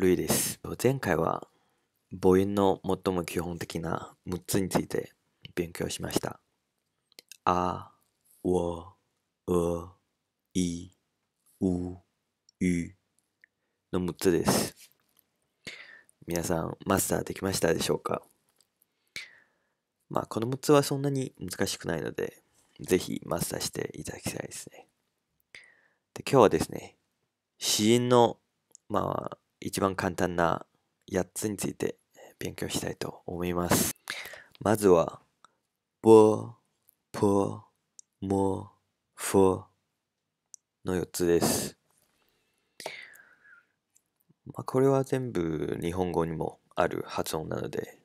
ルイです。前回は母音の最も基本的な6つについて勉強しました。あ、お、う、い、う、いの6つです。皆さん、マスターできましたでしょうかまあ、この6つはそんなに難しくないので、ぜひマスターしていただきたいですね。で今日はですね、死因の、まあ、一番簡単な8つについて勉強したいと思います。まずは、ぼ、ぽ、も、ふの4つです。まあ、これは全部日本語にもある発音なので、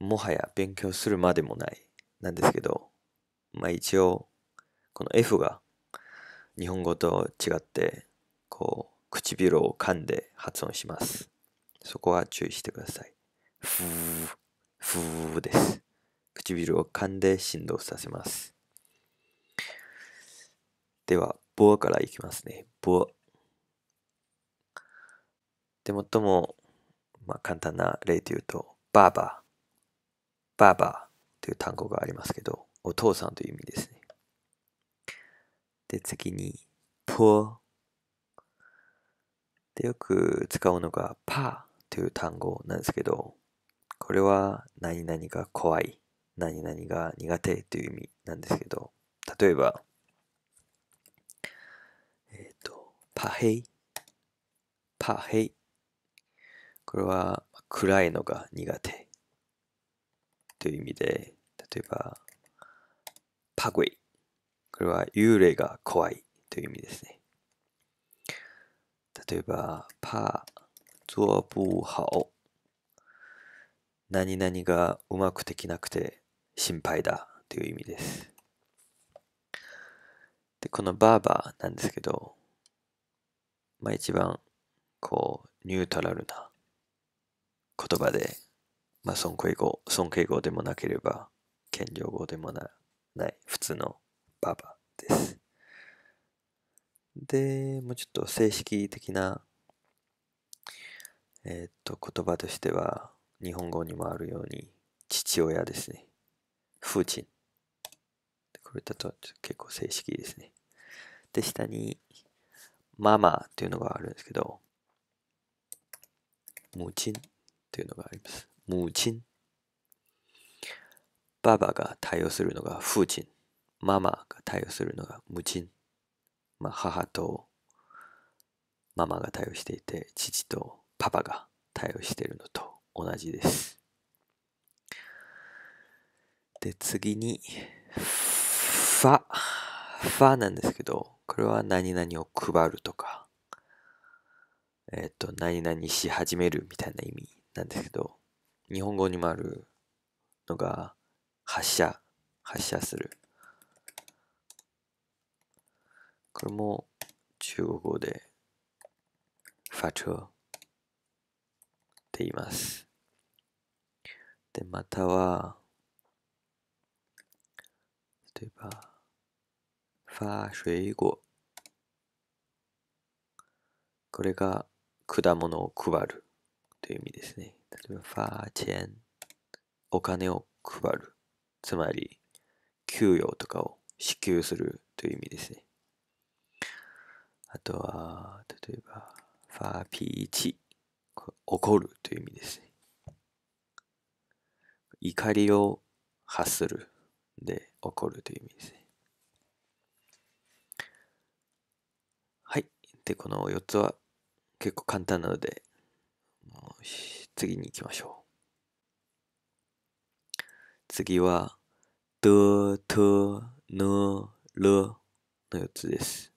もはや勉強するまでもないなんですけど、まあ、一応、この F が日本語と違って、こう、唇を噛んで発音します。そこは注意してください。ふー、ふーです。唇を噛んで振動させます。では、ボアからいきますね。ボア。で、最も、まあ、簡単な例で言うと、バーバー。バーバーという単語がありますけど、お父さんという意味ですね。で、次に、ポー。でよく使うのがパーという単語なんですけど、これは何々が怖い、何々が苦手という意味なんですけど、例えば、えっ、ー、と、パヘイ、パヘイ。これは暗いのが苦手という意味で、例えば、パグイ。これは幽霊が怖いという意味ですね。例えば、怕做不好。何々がうまくできなくて心配だという意味です。で、このバーバーなんですけど、まあ一番こうニュートラルな言葉で、まあ尊敬語、尊敬語でもなければ、謙譲語でもなない普通のバーバーです。で、もうちょっと正式的な、えっ、と、言葉としては、日本語にもあるように、父親ですね。父親。これだと結構正式ですね。で、下に、ママっていうのがあるんですけど、母親っていうのがあります。母親。ババが対応するのが父親。ママが対応するのが無人。まあ、母とママが対応していて父とパパが対応しているのと同じですで次にファファなんですけどこれは何々を配るとかえっ、ー、と何々し始めるみたいな意味なんですけど日本語にもあるのが発射発射するこれも中国語でファチョって言います。で、または、例えば、ファ水果。これが果物を配るという意味ですね。例えば、ファチェン。お金を配る。つまり、給与とかを支給するという意味ですね。あとは、例えば、ファーピーチ。怒るという意味ですね。怒りを発するで怒るという意味ですね。はい。で、この4つは結構簡単なので、次に行きましょう。次は、と、と、の、るの4つです。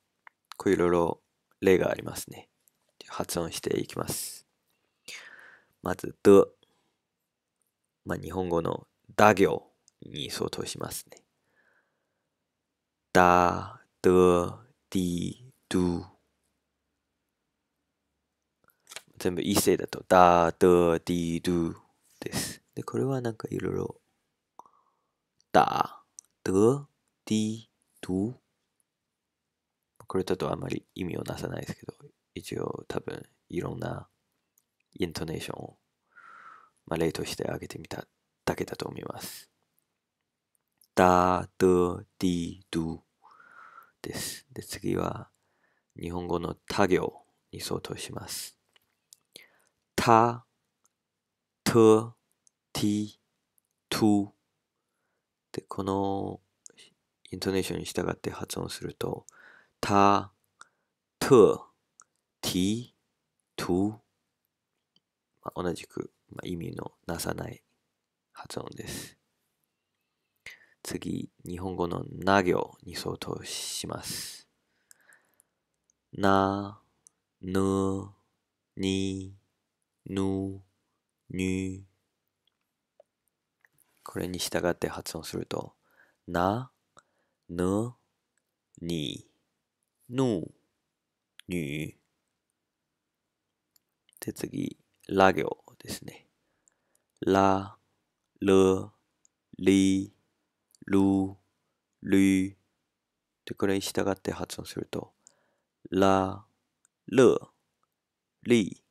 こういろいろ例がありますね。発音していきます。まず、ど、まあ、日本語のだ行に相当しますね。だ、ど、d ど。全部異性だと、だ、ど、d ど。です。で、これはなんかいろいろ、だ、ど、d ど。これだとあんまり意味をなさないですけど、一応多分いろんなイントネーションを、まあ、例として挙げてみただけだと思います。だ、と、り、どです。で、次は日本語の他行に相当します。た、と、り、とで、このイントネーションに従って発音すると、他、特、て、と、まあ、同じく、まあ、意味のなさない発音です。次、日本語のな行に相当します。な、ぬ、に、ぬ、に。これに従って発音すると、な、ぬ、に。の、に。で、次、ラ行ですね。ラ、る、り、る、る。で、これに従って発音すると、ラ、る、り、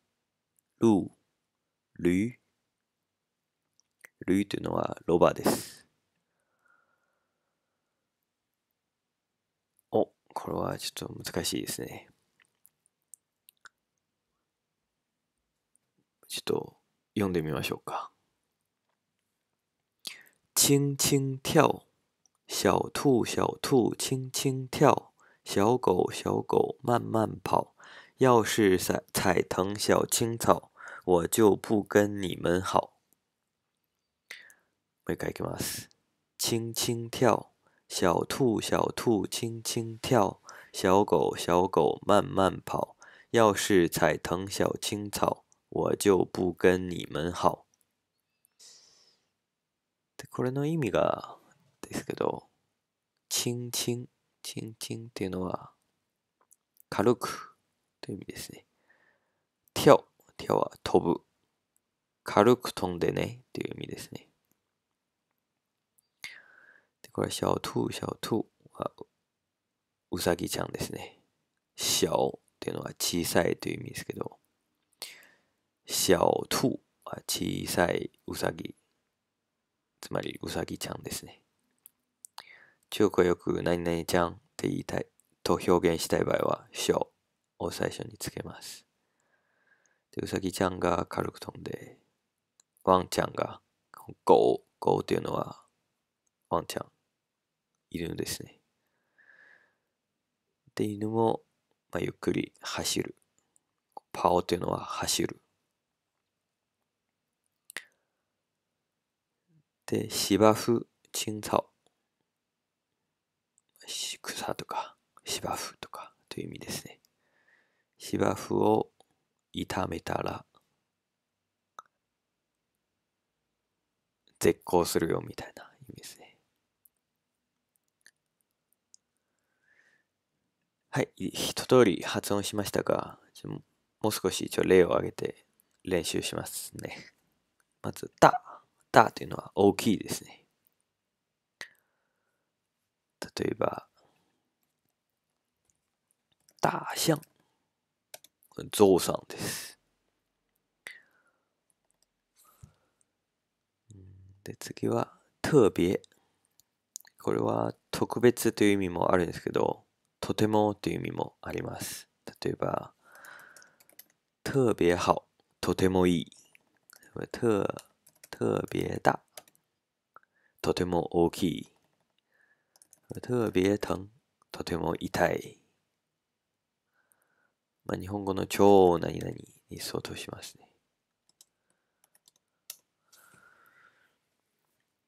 る、る。るというのはロバです。これはちょっと難しいですね。ちょっと読んでみましょうか。轻轻跳，小兔小兔轻轻跳，小狗小狗慢慢跑。要是踩踩疼小青草，我就不跟你们好。もう一回いきます。轻轻跳。小兔小兔轻轻跳，小狗小狗慢慢跑。要是踩疼小青草，我就不跟你们好。これの意味がですけど、轻轻轻轻っていうのは軽くという意味ですね。跳跳は飛ぶ、軽く飛んでねっていう意味ですね。これは小兔、小兔は、うさぎちゃんですね。小っていうのは小さいという意味ですけど、小兔は小さいうさぎ。つまり、うさぎちゃんですね。中国はよく何々ちゃんって言いたい、と表現したい場合は、小を最初につけます。で、うさぎちゃんが軽く飛んで、ワンちゃんが、ゴー、ゴーというのは、ワンちゃん。いるんですね。で、犬も、まあ、ゆっくり走る。パオというのは走る。で、芝生、青草。草とか、芝生とかという意味ですね。芝生を炒めたら、絶好するよみたいな意味ですね。はい、一通り発音しましたが、もう少し一応例を挙げて練習しますね。まず、た、たというのは大きいですね。例えば、大象、ゾウさんです。で、次は、特別。これは特別という意味もあるんですけど、とてもという意味もあります。例えば、特別好、とてもいい。特、特別大、とても大きい。特別疼、とても痛い。まあ、日本語の超何々に相当しますね。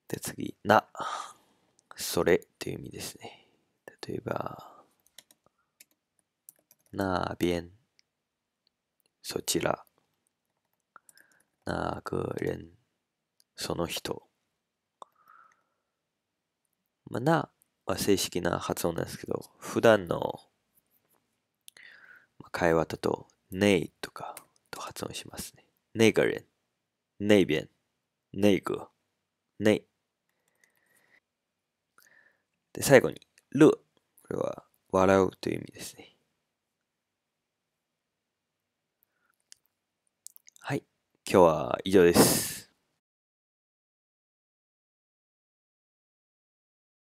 で、次、な、それという意味ですね。例えば、那边そちら那个人その人まあ、なは正式な発音なんですけど、普段の会話だと、ねいとかと発音しますね。那个人、ねいべん。ね。いで、最後に、る。これは笑うという意味ですね。今日は以上です。